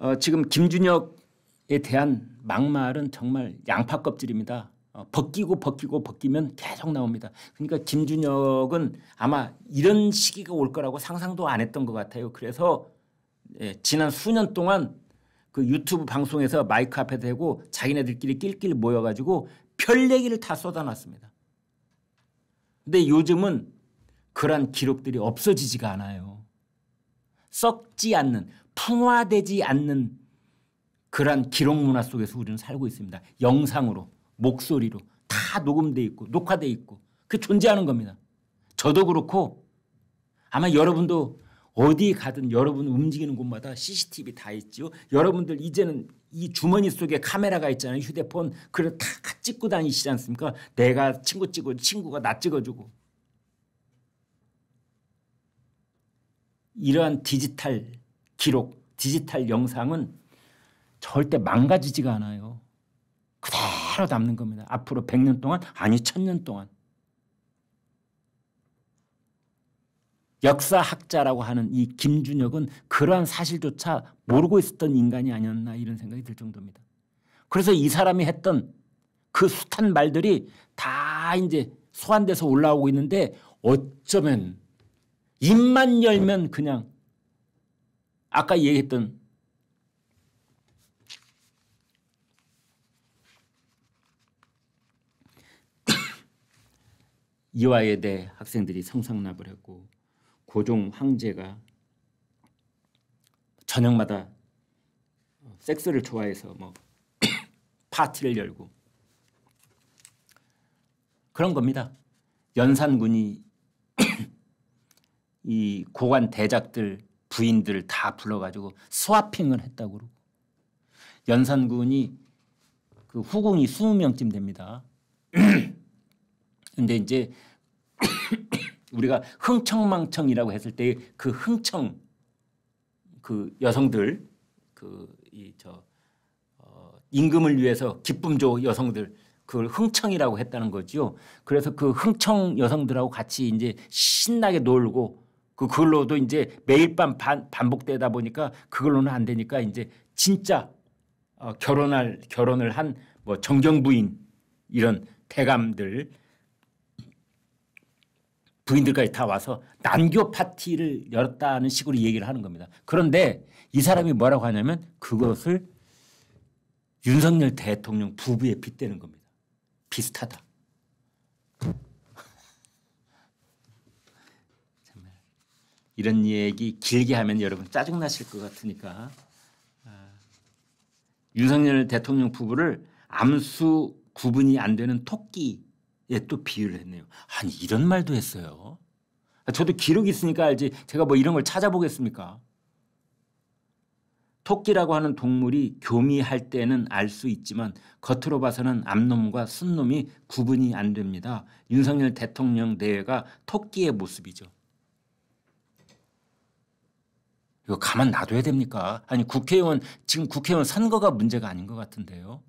어, 지금 김준혁에 대한 막말은 정말 양파 껍질입니다. 어, 벗기고 벗기고 벗기면 계속 나옵니다. 그러니까 김준혁은 아마 이런 시기가 올 거라고 상상도 안 했던 것 같아요. 그래서 예, 지난 수년 동안 그 유튜브 방송에서 마이크 앞에 대고 자기네들끼리 낄낄 모여가지고 별 얘기를 다 쏟아놨습니다. 근데 요즘은 그러한 기록들이 없어지지가 않아요. 썩지 않는 풍화되지 않는 그러한 기록 문화 속에서 우리는 살고 있습니다. 영상으로 목소리로 다 녹음돼 있고 녹화돼 있고 그 존재하는 겁니다. 저도 그렇고 아마 여러분도 어디 가든 여러분 움직이는 곳마다 CCTV 다 있지요. 여러분들 이제는 이 주머니 속에 카메라가 있잖아요. 휴대폰 그걸 다 찍고 다니시지 않습니까? 내가 친구 찍고 친구가 나 찍어주고 이러한 디지털 기록, 디지털 영상은 절대 망가지지가 않아요. 그대로 남는 겁니다. 앞으로 100년 동안 아니 1000년 동안. 역사학자라고 하는 이 김준혁은 그러한 사실조차 모르고 있었던 인간이 아니었나 이런 생각이 들 정도입니다. 그래서 이 사람이 했던 그 숱한 말들이 다 이제 소환돼서 올라오고 있는데 어쩌면 입만 열면 그냥 아까 얘기했던 이화에대해 학생들이 성상납을 했고 고종 황제가 저녁마다 섹스를 좋아해서 뭐 파티를 열고 그런 겁니다. 연산군이 이 고관 대작들 부인들 다 불러가지고 스와핑을 했다고 그러고 연산군이 그 후궁이 20명쯤 됩니다. 근데 이제 우리가 흥청망청이라고 했을 때 그 흥청 그 여성들 그이저어 임금을 위해서 기쁨 조 여성들 그걸 흥청이라고 했다는 거지 그래서 그 흥청 여성들하고 같이 이제 신나게 놀고 그걸로도 이제 매일 밤 반, 반복되다 보니까 그걸로는 안 되니까 이제 진짜 어, 결혼할 결혼을 한 뭐 정경 부인 이런 대감들 부인들까지 다 와서 난교 파티를 열었다는 식으로 얘기를 하는 겁니다. 그런데 이 사람이 뭐라고 하냐면 그것을 윤석열 대통령 부부에 빗대는 겁니다. 비슷하다. 이런 얘기 길게 하면 여러분 짜증나실 것 같으니까 아. 윤석열 대통령 부부를 암수 구분이 안 되는 토끼에 또 비유를 했네요. 아니 이런 말도 했어요. 아, 저도 기록이 있으니까 알지 제가 뭐 이런 걸 찾아보겠습니까? 토끼라고 하는 동물이 교미할 때는 알 수 있지만 겉으로 봐서는 암놈과 순놈이 구분이 안 됩니다. 윤석열 대통령 대회가 토끼의 모습이죠. 이거 가만 놔둬야 됩니까? 아니 국회의원 지금 국회의원 선거가 문제가 아닌 것 같은데요.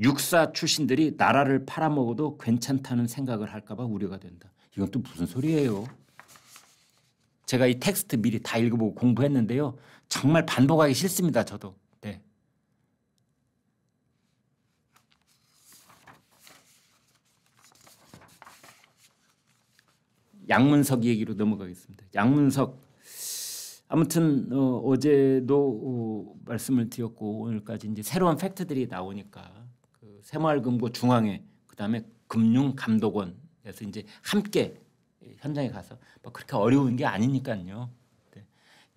육사 출신들이 나라를 팔아먹어도 괜찮다는 생각을 할까봐 우려가 된다. 이건 또 무슨 소리예요? 제가 이 텍스트 미리 다 읽어보고 공부했는데요. 정말 반복하기 싫습니다. 저도. 양문석 얘기로 넘어가겠습니다. 양문석 아무튼 어, 제도 어, 말씀을 드렸고 오늘까지 이제 새로운 팩트들이 나오니까 그 새마을금고 중앙회 그다음에 금융감독원에서 이제 함께 현장에 가서 뭐 그렇게 어려운 게 아니니까요.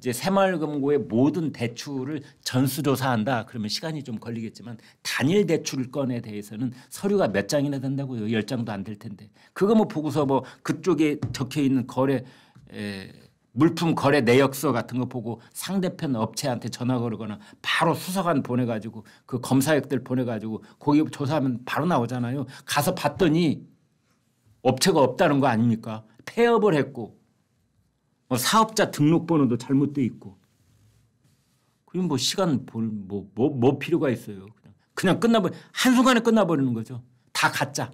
이제 새마을금고의 모든 대출을 전수조사한다 그러면 시간이 좀 걸리겠지만 단일 대출건에 대해서는 서류가 몇 장이나 된다고요. 열 장도 안 될 텐데 그거 뭐 보고서 뭐 그쪽에 적혀 있는 거래 에, 물품 거래 내역서 같은 거 보고 상대편 업체한테 전화 걸거나 바로 수사관 보내가지고 그 검사역들 보내가지고 거기 조사하면 바로 나오잖아요. 가서 봤더니 업체가 없다는 거 아닙니까? 폐업을 했고 어, 사업자 등록번호도 잘못돼 있고 그럼 뭐 시간 볼뭐뭐 뭐, 뭐 필요가 있어요. 그냥, 그냥 끝나버려한 순간에 끝나버리는 거죠. 다 가짜.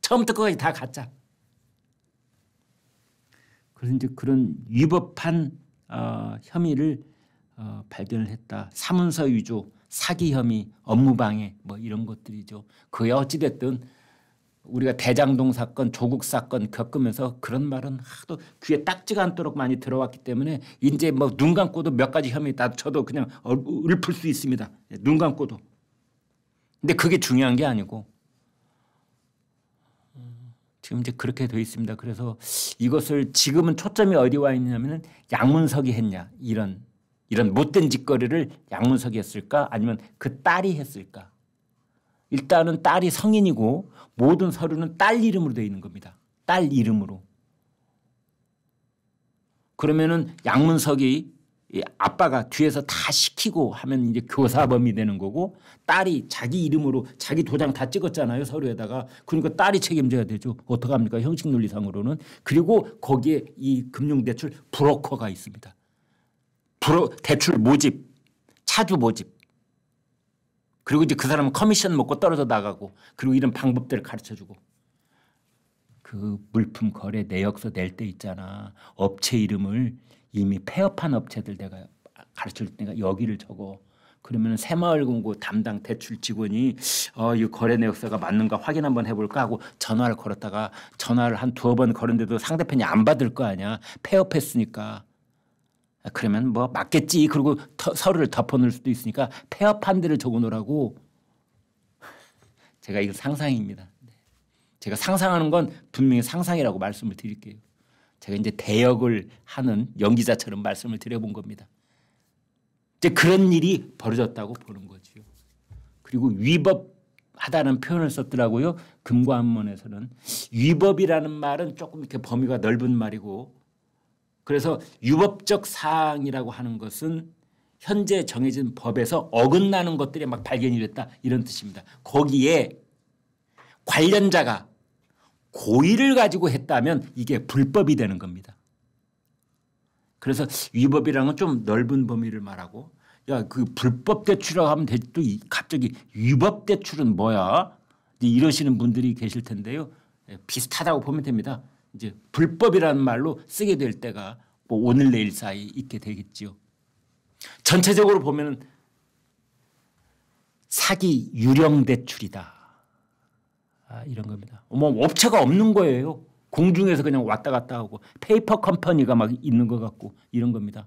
처음부터 끝까지 다 가짜. 그래서 이제 그런 위법한 어, 혐의를 어, 발견을 했다. 사문서 위조, 사기 혐의, 업무방해 뭐 이런 것들이죠. 그게 어찌됐든 우리가 대장동 사건 조국 사건 겪으면서 그런 말은 하도 귀에 딱지가 않도록 많이 들어왔기 때문에 이제 뭐 눈 감고도 몇 가지 혐의 다 쳐도 그냥 읊을 수 있습니다. 예, 눈 감고도. 근데 그게 중요한 게 아니고 지금 이제 그렇게 돼 있습니다. 그래서 이것을 지금은 초점이 어디 와 있냐면은 양문석이 했냐 이런 이런 못된 짓거리를 양문석이 했을까 아니면 그 딸이 했을까 일단은 딸이 성인이고 모든 서류는 딸 이름으로 되어 있는 겁니다. 딸 이름으로. 그러면은 양문석이 아빠가 뒤에서 다 시키고 하면 이제 교사범이 되는 거고 딸이 자기 이름으로 자기 도장 다 찍었잖아요 서류에다가 그러니까 딸이 책임져야 되죠 어떡합니까 형식 논리상으로는 그리고 거기에 이 금융대출 브로커가 있습니다 브로 대출 모집 차주 모집 그리고 이제 그 사람은 커미션 먹고 떨어져 나가고 그리고 이런 방법들을 가르쳐 주고 그 물품 거래 내역서 낼 때 있잖아. 업체 이름을 이미 폐업한 업체들 내가 가르쳐 줄 때가 여기를 적어. 그러면 새마을금고 담당 대출 직원이 어, 이 거래 내역서가 맞는가 확인 한번 해볼까 하고 전화를 걸었다가 전화를 한 두어 번 걸었는데도 상대편이 안 받을 거 아니야. 폐업했으니까. 아, 그러면 뭐 맞겠지 그리고 터, 서로를 덮어놓을 수도 있으니까 폐업한 데를 적어놓으라고 제가 이거 상상입니다. 제가 상상하는 건 분명히 상상이라고 말씀을 드릴게요. 제가 이제 대역을 하는 연기자처럼 말씀을 드려본 겁니다. 이제 그런 일이 벌어졌다고 보는 거죠 그리고 위법하다는 표현을 썼더라고요. 금관문에서는 위법이라는 말은 조금 이렇게 범위가 넓은 말이고 그래서 유법적 사항이라고 하는 것은 현재 정해진 법에서 어긋나는 것들이 막 발견이 됐다 이런 뜻입니다. 거기에 관련자가 고의를 가지고 했다면 이게 불법이 되는 겁니다. 그래서 위법이라는 건 좀 넓은 범위를 말하고 야 그 불법 대출이라고 하면 또 갑자기 위법 대출은 뭐야 이러시는 분들이 계실 텐데요. 예, 비슷하다고 보면 됩니다. 이제 불법이라는 말로 쓰게 될 때가 뭐 오늘 내일 사이 있게 되겠지요. 전체적으로 보면 사기 유령 대출이다. 아, 이런 겁니다. 뭐 업체가 없는 거예요. 공중에서 그냥 왔다 갔다 하고 페이퍼 컴퍼니가 막 있는 것 같고 이런 겁니다.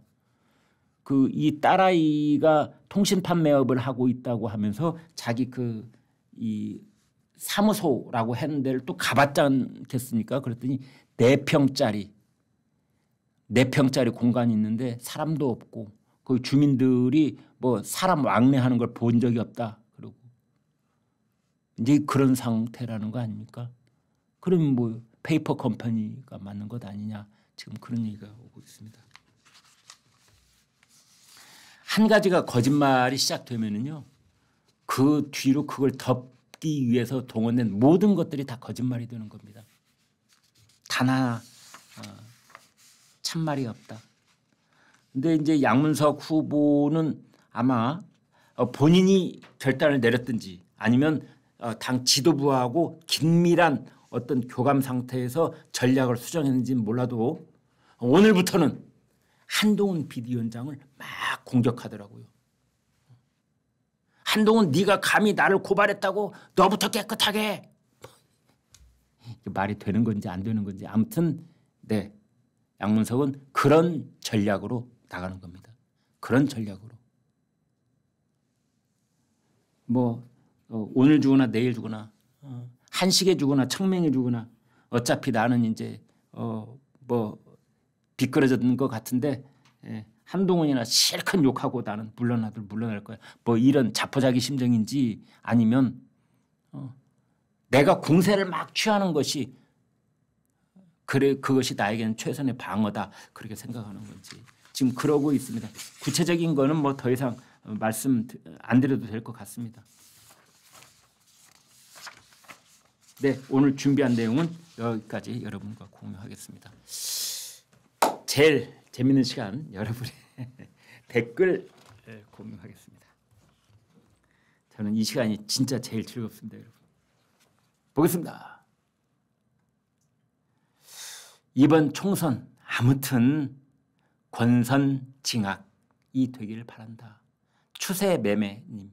그 이 딸아이가 통신 판매업을 하고 있다고 하면서 자기 그이 사무소라고 했는데 를또 가봤지 않겠습니까? 그랬더니 네 평짜리 네 평짜리 공간이 있는데 사람도 없고 그 주민들이 뭐 사람 왕래하는 걸 본 적이 없다 그러고 이제 그런 상태라는 거 아닙니까? 그럼 뭐 페이퍼 컴퍼니가 맞는 것 아니냐 지금 그런 얘기가 오고 있습니다. 한 가지가 거짓말이 시작되면은요 그 뒤로 그걸 덮 받기 위해서 동원된 모든 것들이 다 거짓말이 되는 겁니다. 단 하나 어, 참말이 없다. 근데 이제 양문석 후보는 아마 어, 본인이 결단을 내렸든지 아니면 어, 당 지도부하고 긴밀한 어떤 교감 상태에서 전략을 수정했는지는 몰라도 오늘부터는 한동훈 비대위원장을 막 공격하더라고요. 한동훈 네가 감히 나를 고발했다고 너부터 깨끗하게 말이 되는 건지 안 되는 건지 아무튼 네 양문석은 그런 전략으로 나가는 겁니다. 그런 전략으로 뭐 어, 오늘 주거나 내일 주거나 어, 한식에 주거나 청명에 주거나 어차피 나는 이제 어, 뭐 비끄러졌는 것 같은데 예, 한동훈이나 실컷 욕하고 나는 물러나들 물러날 거야. 뭐 이런 자포자기 심정인지 아니면 어 내가 궁세를 막 취하는 것이 그래 그것이 나에게는 최선의 방어다 그렇게 생각하는 건지 지금 그러고 있습니다. 구체적인 거는 뭐 더 이상 말씀 안 드려도 될 것 같습니다. 네 오늘 준비한 내용은 여기까지 여러분과 공유하겠습니다. 제일 재밌는 시간 여러분의 댓글 예, 공유하겠습니다. 저는 이 시간이 진짜 제일 즐겁습니다, 여러분. 보겠습니다. 이번 총선 아무튼 권선 징악이 되기를 바란다. 추세 매매님.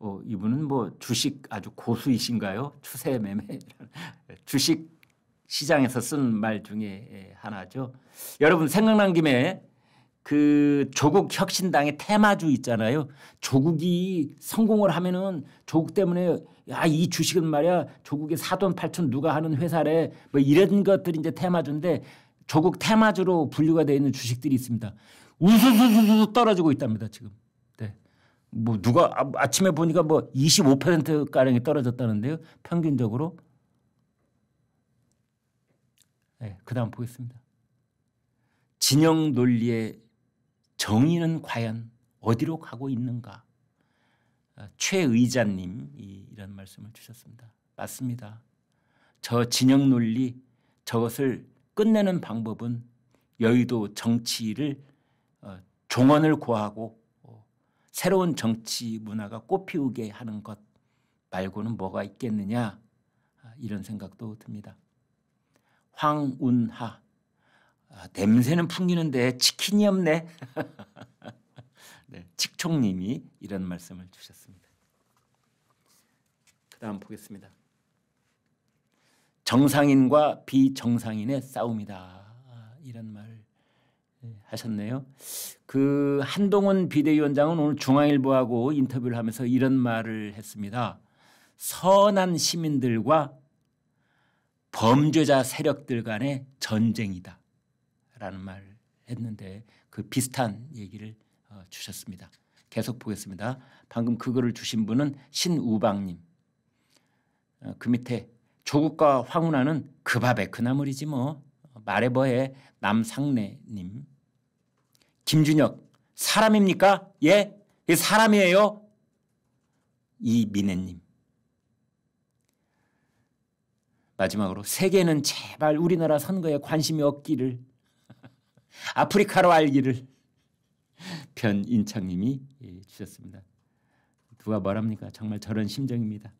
어, 이분은 뭐 주식 아주 고수이신가요? 추세 매매 주식 시장에서 쓴 말 중에 예, 하나죠. 여러분 생각난 김에 그 조국 혁신당의 테마주 있잖아요. 조국이 성공을 하면은 조국 때문에 야이 주식은 말이야 조국의 사돈 팔촌 누가 하는 회사래 뭐 이런 것들이 이제 테마주인데 조국 테마주로 분류가 되어 있는 주식들이 있습니다. 우수수수수 떨어지고 있답니다 지금. 네. 뭐 누가 아, 아침에 보니까 뭐 25% 가량이 떨어졌다는데요 평균적으로. 네, 예, 그 다음 보겠습니다. 진영 논리의 정의는 과연 어디로 가고 있는가? 아, 최 의자님 이런 말씀을 주셨습니다. 맞습니다. 저 진영 논리 저것을 끝내는 방법은 여의도 정치를 어, 종언을 고하고 어, 새로운 정치 문화가 꽃피우게 하는 것 말고는 뭐가 있겠느냐 아, 이런 생각도 듭니다. 황운하. 아, 냄새는 풍기는데 치킨이 없네. 네, 칙총님이 이런 말씀을 주셨습니다. 그 다음 보겠습니다. 정상인과 비정상인의 싸움이다. 아, 이런 말 예, 하셨네요. 그 한동훈 비대위원장은 오늘 중앙일보하고 인터뷰를 하면서 이런 말을 했습니다. 선한 시민들과 범죄자 세력들 간의 전쟁이다 라는 말을 했는데 그 비슷한 얘기를 어, 주셨습니다. 계속 보겠습니다. 방금 그거를 주신 분은 신우방님 어, 그 밑에 조국과 황운하는 그 밥에 그나물이지 뭐 말해 어, 뭐해 남상래님 김준혁 사람입니까? 예? 사람이에요? 이민혜님 마지막으로 세계는 제발 우리나라 선거에 관심이 없기를 아프리카로 알기를 변인창님이 예, 주셨습니다. 누가 말합니까? 정말 저런 심정입니다.